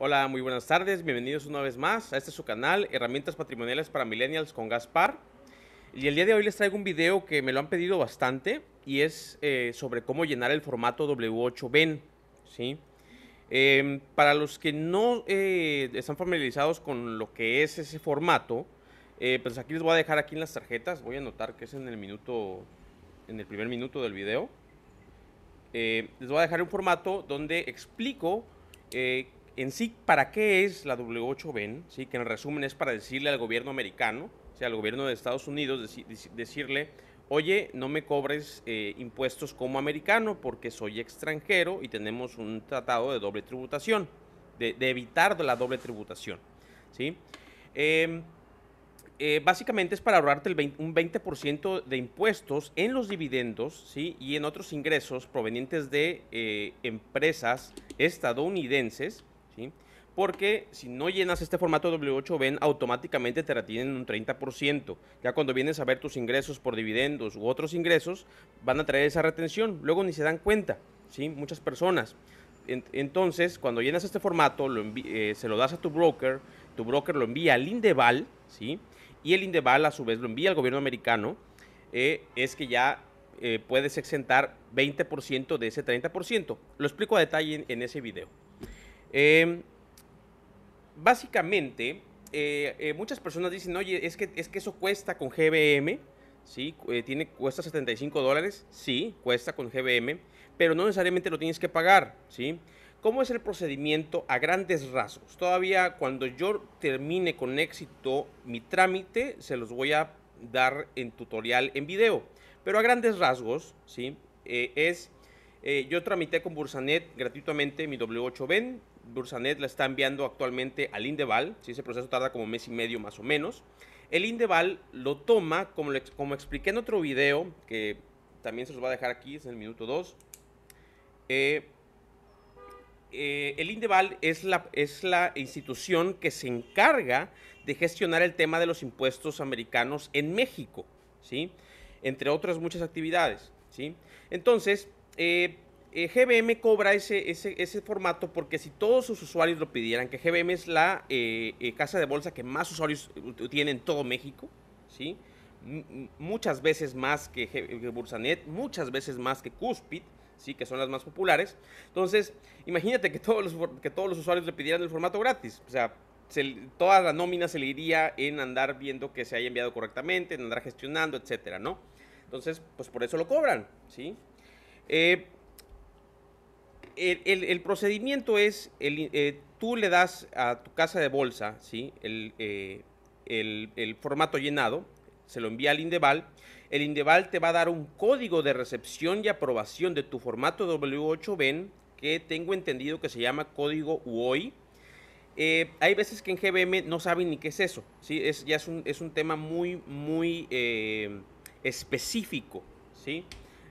Hola, muy buenas tardes, bienvenidos una vez más a este su canal, Herramientas Patrimoniales para Millennials con Gaspar. Y el día de hoy les traigo un video que me lo han pedido bastante y es eh, sobre cómo llenar el formato W8BEN. ¿sí? Em, para los que no eh, están familiarizados con lo que es ese formato, eh, pues aquí les voy a dejar aquí en las tarjetas, voy a anotar que es en el minuto, en el primer minuto del video. les voy a dejar un formato donde explico en sí, ¿para qué es la W8 BEN? ¿Sí? Que en resumen es para decirle al gobierno americano, sea, al gobierno de Estados Unidos, decirle, oye, no me cobres eh, impuestos como americano porque soy extranjero y tenemos un tratado de doble tributación, de, evitar la doble tributación. ¿sí? Em, eh, básicamente es para ahorrarte el un 20% de impuestos en los dividendos ¿sí? y en otros ingresos provenientes de eh, empresas estadounidenses porque si no llenas este formato W8, ven, automáticamente te retienen un 30%. Ya cuando vienes a ver tus ingresos por dividendos u otros ingresos, van a traer esa retención. Luego ni se dan cuenta, ¿sí? Muchas personas. Entonces, cuando llenas este formato, eh, se lo das a tu broker, tu broker lo envía al Indeval, ¿sí? Y el Indeval a su vez lo envía al gobierno americano, eh, es que ya eh, puedes exentar 20% de ese 30%. Lo explico a detalle en ese video. Em, básicamente, eh, eh, muchas personas dicen, oye, es que, es que eso cuesta con GBM, ¿sí? Eh, tiene, cuesta 75 dólares, sí, cuesta con GBM, pero no necesariamente lo tienes que pagar, ¿sí? ¿Cómo es el procedimiento a grandes rasgos? Todavía cuando yo termine con éxito mi trámite, se los voy a dar en tutorial en video. Pero a grandes rasgos, ¿sí? es, yo tramité con Bursanet gratuitamente mi W8BEN, Bursanet la está enviando actualmente al Indeval, si ese proceso tarda como un mes y medio más o menos. El Indeval lo toma, como, como expliqué en otro video, que también se los va a dejar aquí, es en el minuto 2. Eh, eh, el Indeval es la, es la institución que se encarga de gestionar el tema de los impuestos americanos en México, ¿sí? entre otras muchas actividades. ¿sí? Entonces, eh, eh, GBM cobra ese, ese, formato porque si todos sus usuarios lo pidieran, que GBM es la eh, eh, casa de bolsa que más usuarios tiene en todo México, ¿sí? muchas veces más que, Bursanet, muchas veces más que Cuspid, ¿sí? que son las más populares. Entonces, imagínate que todos los, todos los usuarios le pidieran el formato gratis. O sea, toda la nómina se le iría en andar viendo que se haya enviado correctamente, en andar gestionando, etcétera, ¿no? Entonces, pues por eso lo cobran, ¿sí? Eh, el, procedimiento es, eh, tú le das a tu casa de bolsa ¿sí? Eh, el, formato llenado, se lo envía al Indeval, el Indeval te va a dar un código de recepción y aprobación de tu formato W8BEN, que tengo entendido que se llama código UOI. Eh, hay veces que en GBM no saben ni qué es eso, ¿sí? es, ya es un, es un tema muy, muy específico. ¿sí?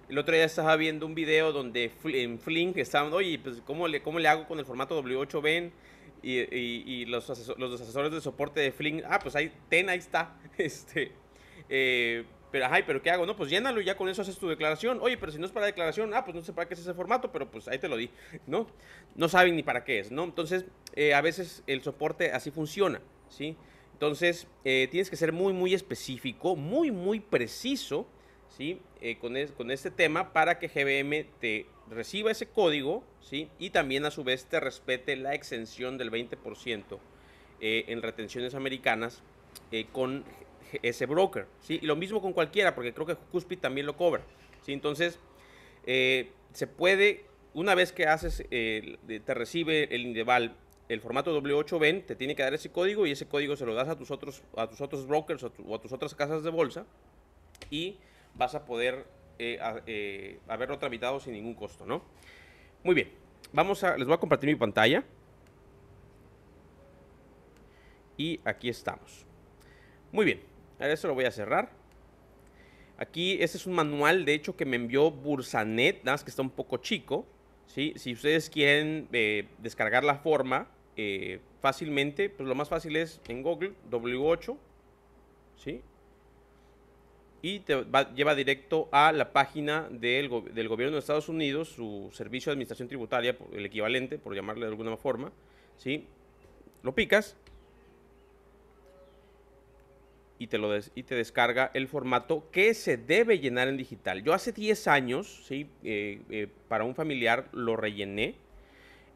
El otro día estaba viendo un video donde en Flink estaban, oye, pues ¿cómo le, le hago con el formato W8BEN? Y, los, asesores de soporte de Flink, ah, pues ahí, ten, ahí está. Este, eh, pero, ay, pero ¿qué hago? No, pues llénalo y ya con eso haces tu declaración. Oye, pero si no es para declaración, ah, pues no sé para qué es ese formato, pero pues ahí te lo di, ¿no? No saben ni para qué es, ¿no? Entonces, eh, a veces el soporte así funciona, ¿sí? Entonces, eh, tienes que ser muy, muy específico, muy, muy preciso ¿sí? Eh, con, este tema para que GBM te reciba ese código ¿sí? y también a su vez te respete la exención del 20% eh, en retenciones americanas eh, con ese broker. ¿sí? Y lo mismo con cualquiera, porque creo que Cuspid también lo cobra. ¿sí? Entonces, se puede, una vez que haces, te recibe el Indeval el formato W8BEN te tiene que dar ese código y ese código se lo das a tus otros, a tus otros brokers o, a tus otras casas de bolsa y vas a poder eh, eh, haberlo tramitado sin ningún costo, ¿no? Muy bien, vamos a, les voy a compartir mi pantalla. Y aquí estamos. Muy bien, ahora esto lo voy a cerrar. Aquí, este es un manual, de hecho, que me envió Bursanet, nada más que está un poco chico. ¿sí? Si ustedes quieren eh, descargar la forma fácilmente, pues lo más fácil es en Google, W8, ¿sí? y te lleva directo a la página del, gobierno de Estados Unidos, su servicio de administración tributaria, el equivalente, por llamarle de alguna forma, ¿sí? Lo picas y te, lo y te descarga el formato que se debe llenar en digital. Yo hace 10 años, ¿sí? Eh, eh, para un familiar lo rellené,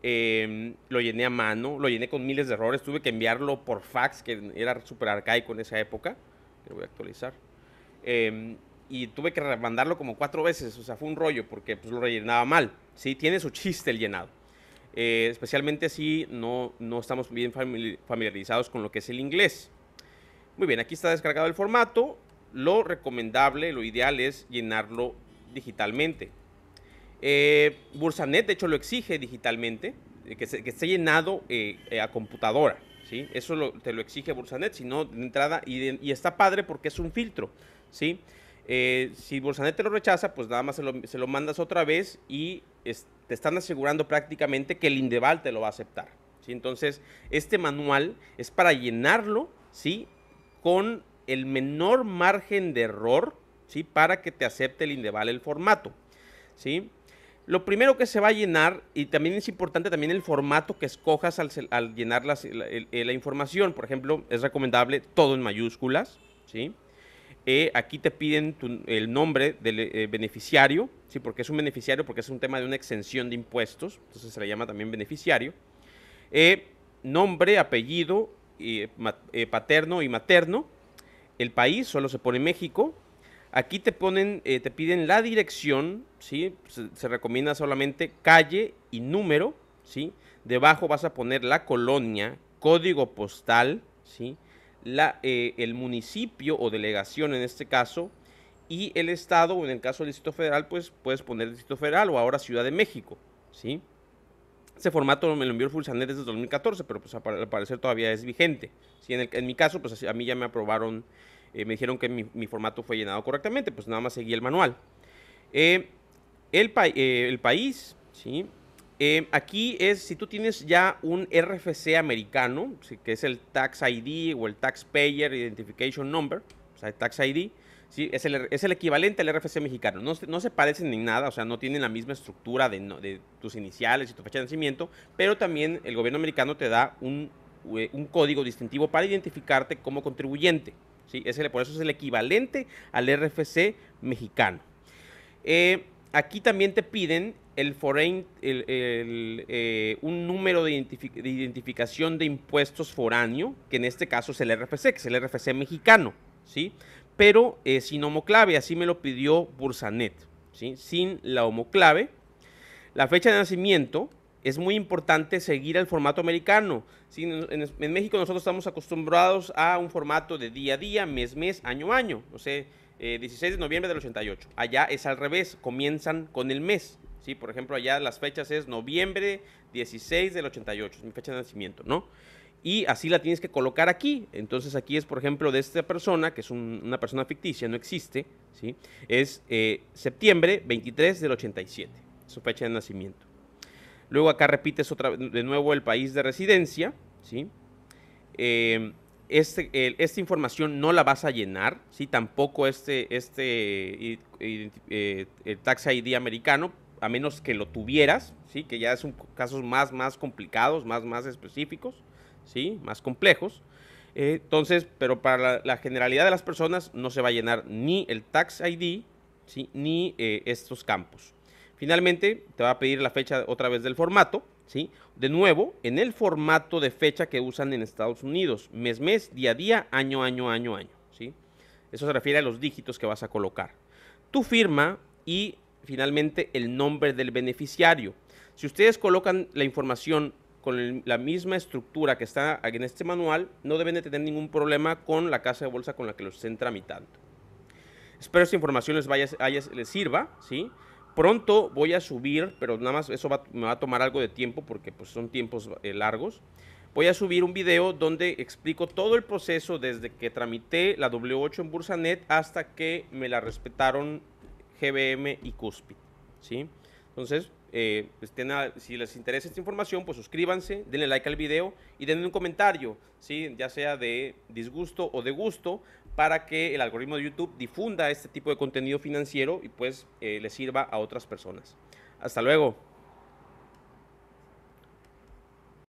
em, lo llené a mano, lo llené con miles de errores, tuve que enviarlo por fax, que era súper arcaico en esa época. Lo voy a actualizar. Em, y tuve que mandarlo como cuatro veces, o sea, fue un rollo porque pues, lo rellenaba mal, ¿sí? Tiene su chiste el llenado. Eh, especialmente si no, estamos bien familiarizados con lo que es el inglés. Muy bien, aquí está descargado el formato. Lo recomendable, lo ideal es llenarlo digitalmente. Eh, Bursanet, de hecho, lo exige digitalmente, eh, que, esté llenado a computadora. ¿sí? Eso te lo exige Bursanet, sino de entrada, y está padre porque es un filtro. Eh, si Bolsanet lo rechaza, pues nada más se lo, mandas otra vez y te están asegurando prácticamente que el Indeval te lo va a aceptar. ¿sí? Entonces, este manual es para llenarlo ¿sí? con el menor margen de error ¿sí? para que te acepte el Indeval el formato. ¿sí? Lo primero que se va a llenar, y también es importante también el formato que escojas al, llenar la, eh, la información. Por ejemplo, es recomendable todo en mayúsculas. ¿sí? Eh, aquí te piden el nombre del eh, beneficiario, ¿sí? porque es un beneficiario, porque es un tema de una exención de impuestos, entonces se le llama también beneficiario. Eh, nombre, apellido, paterno y materno. El país solo se pone México. Aquí te ponen, te piden la dirección, ¿sí? Se, se, recomienda solamente calle y número, ¿sí? Debajo vas a poner la colonia, código postal, ¿sí? la, eh, el municipio o delegación en este caso y el estado o en el caso del Distrito Federal, pues puedes poner Distrito Federal o ahora Ciudad de México, ¿sí? Ese formato me lo envió el Fulsanet desde 2014, pero pues al parecer todavía es vigente. si En, mi caso, pues a mí ya me aprobaron, eh, me dijeron que mi, formato fue llenado correctamente, pues nada más seguí el manual. Eh, el, el país, ¿sí? Em, aquí es si tú tienes ya un RFC americano, que es el Tax ID o el Taxpayer Identification Number, o sea, Tax ID, es, el, equivalente al RFC mexicano. No, se parecen ni nada, o sea, no tienen la misma estructura de, tus iniciales y tu fecha de nacimiento, pero también el gobierno americano te da un, eh, código distintivo para identificarte como contribuyente. ¿sí? por eso es el equivalente al RFC mexicano. Eh, aquí también te piden el foreign, eh, un número de, identificación de impuestos foráneo, que en este caso es el RFC, que es el RFC mexicano, ¿sí? Pero sin homoclave, así me lo pidió Bursanet, ¿sí? Sin la homoclave. La fecha de nacimiento, es muy importante seguir el formato americano. En, México nosotros estamos acostumbrados a un formato de día a día, mes, mes, año, año. No sé, 16 eh, de noviembre del 88. Allá es al revés, comienzan con el mes. ¿sí? Por ejemplo, allá las fechas es noviembre 16 del 88, es mi fecha de nacimiento, ¿no? Y así la tienes que colocar aquí. Entonces aquí es, por ejemplo, de esta persona, que es una persona ficticia, no existe, ¿sí? Es eh, septiembre 23 del 87, su fecha de nacimiento. Luego acá repites otra, de nuevo el país de residencia, ¿sí? Eh, este, esta información no la vas a llenar, ¿sí? tampoco este, este eh, el, tax ID americano, a menos que lo tuvieras, ¿sí? que ya es un casos más, más complicados, más, más específicos, ¿sí? más complejos. Eh, entonces, pero para la, generalidad de las personas no se va a llenar ni el tax ID ¿sí? ni eh, estos campos. Finalmente, te va a pedir la fecha otra vez del formato. ¿sí? De nuevo, en el formato de fecha que usan en Estados Unidos, mes, mes, día, día, año, año, año, año, ¿sí? Eso se refiere a los dígitos que vas a colocar. Tu firma y finalmente el nombre del beneficiario. Si ustedes colocan la información con la misma estructura que está en este manual, no deben de tener ningún problema con la casa de bolsa con la que los estén tramitando. Espero esta información les, vaya, les sirva, ¿sí? Pronto voy a subir, pero nada más eso me va a tomar algo de tiempo porque pues, son tiempos eh, largos. Voy a subir un video donde explico todo el proceso desde que tramité la W8 en Bursanet hasta que me la respetaron GBM y Cuspid. ¿sí? Entonces, eh, si les interesa esta información, pues suscríbanse, denle like al video y denle un comentario, ¿sí? ya sea de disgusto o de gusto, para que el algoritmo de YouTube difunda este tipo de contenido financiero y pues eh, le sirva a otras personas. Hasta luego.